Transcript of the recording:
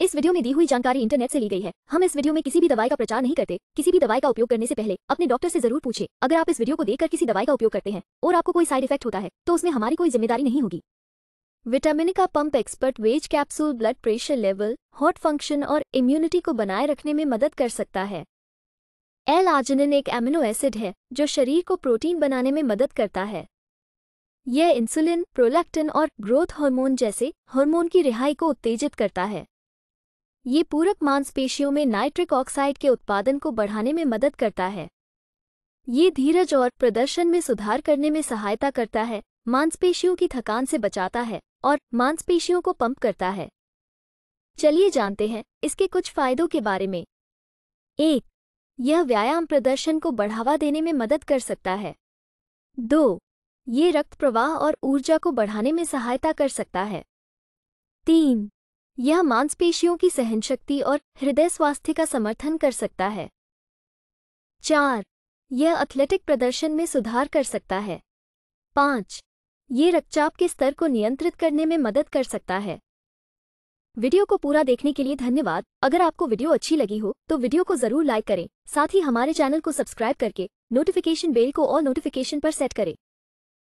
इस वीडियो में दी हुई जानकारी इंटरनेट से ली गई है हम इस वीडियो में किसी भी दवाई का प्रचार नहीं करते किसी भी दवाई का उपयोग करने से पहले अपने डॉक्टर से जरूर पूछे अगर आप इस वीडियो को देखकर किसी दवाई का उपयोग करते हैं और आपको कोई साइड इफेक्ट होता है तो उसमें हमारी कोई जिम्मेदारी नहीं होगी विटामिन का pump expert veg capsule blood pressure level heart function और इम्यूनिटी को बनाए रखने में मदद कर सकता है एल आर्जिनिन एक एमिनो एसिड है जो शरीर को प्रोटीन बनाने में मदद करता है यह इंसुलिन प्रोलैक्टिन और ग्रोथ हार्मोन जैसे हार्मोन की रिहाई को उत्तेजित करता है ये पूरक मांसपेशियों में नाइट्रिक ऑक्साइड के उत्पादन को बढ़ाने में मदद करता है ये धीरज और प्रदर्शन में सुधार करने में सहायता करता है मांसपेशियों की थकान से बचाता है और मांसपेशियों को पंप करता है चलिए जानते हैं इसके कुछ फायदों के बारे में एक यह व्यायाम प्रदर्शन को बढ़ावा देने में मदद कर सकता है दो ये रक्त प्रवाह और ऊर्जा को बढ़ाने में सहायता कर सकता है तीन यह मांसपेशियों की सहनशक्ति और हृदय स्वास्थ्य का समर्थन कर सकता है चार यह एथलेटिक प्रदर्शन में सुधार कर सकता है पाँच ये रक्तचाप के स्तर को नियंत्रित करने में मदद कर सकता है वीडियो को पूरा देखने के लिए धन्यवाद अगर आपको वीडियो अच्छी लगी हो तो वीडियो को जरूर लाइक करें साथ ही हमारे चैनल को सब्सक्राइब करके नोटिफिकेशन बेल को और नोटिफिकेशन पर सेट करें